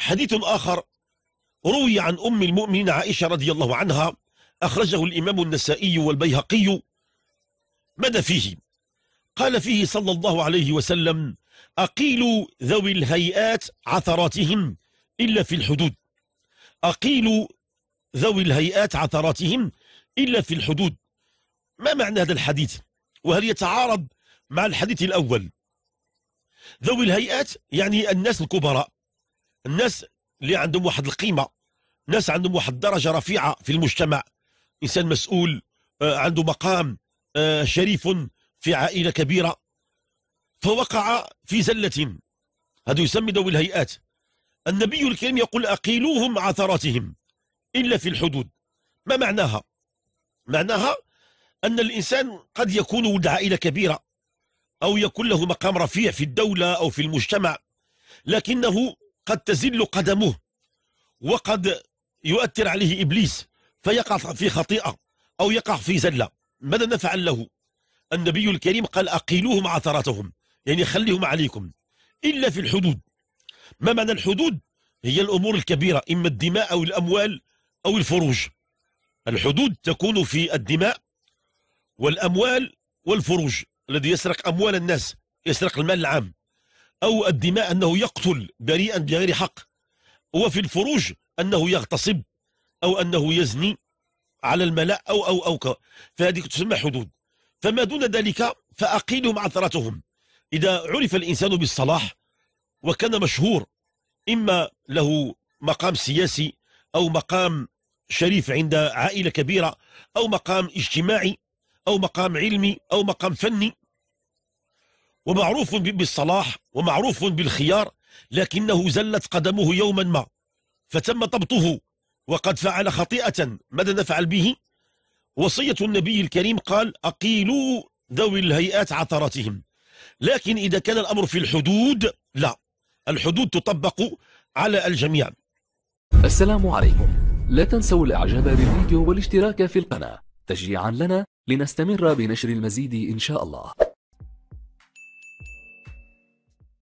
حديث آخر روي عن أم المؤمنين عائشة رضي الله عنها أخرجه الإمام النسائي والبيهقي ماذا فيه قال فيه صلى الله عليه وسلم أقيلوا ذوي الهيئات عثراتهم إلا في الحدود أقيلوا ذوي الهيئات عثراتهم إلا في الحدود ما معنى هذا الحديث وهل يتعارض مع الحديث الأول ذوي الهيئات يعني الناس الكبراء الناس اللي عندهم واحد القيمه ناس عندهم واحد الدرجه رفيعه في المجتمع انسان مسؤول آه، عنده مقام آه، شريف في عائله كبيره فوقع في زله هذا يسمى ذوي الهيئات النبي الكريم يقول أقيلوهم عثراتهم إلا في الحدود ما معناها معناها أن الإنسان قد يكون ولد عائلة كبيرة أو يكون له مقام رفيع في الدولة أو في المجتمع لكنه قد تزل قدمه وقد يؤثر عليه إبليس فيقع في خطيئة أو يقع في زلة ماذا نفعل له النبي الكريم قال أقيلوهم عثرتهم يعني خليهم عليكم إلا في الحدود ما معنى الحدود هي الأمور الكبيرة إما الدماء أو الأموال أو الفروج الحدود تكون في الدماء والأموال والفروج الذي يسرق أموال الناس يسرق المال العام أو الدماء أنه يقتل بريئا بغير حق وفي الفروج أنه يغتصب أو أنه يزني على الملأ أو أو أو فهذه تسمى حدود فما دون ذلك فأقيلهم معثرتهم إذا عرف الإنسان بالصلاح وكان مشهور إما له مقام سياسي أو مقام شريف عند عائلة كبيرة أو مقام اجتماعي أو مقام علمي أو مقام فني ومعروف بالصلاح ومعروف بالخيار لكنه زلت قدمه يوما ما فتم ضبطه وقد فعل خطيئة ماذا نفعل به وصية النبي الكريم قال أقيلوا ذوي الهيئات عثرتهم لكن إذا كان الأمر في الحدود لا الحدود تطبق على الجميع السلام عليكم لا تنسوا الإعجاب بالفيديو والاشتراك في القناة تشجيعا لنا لنستمر بنشر المزيد إن شاء الله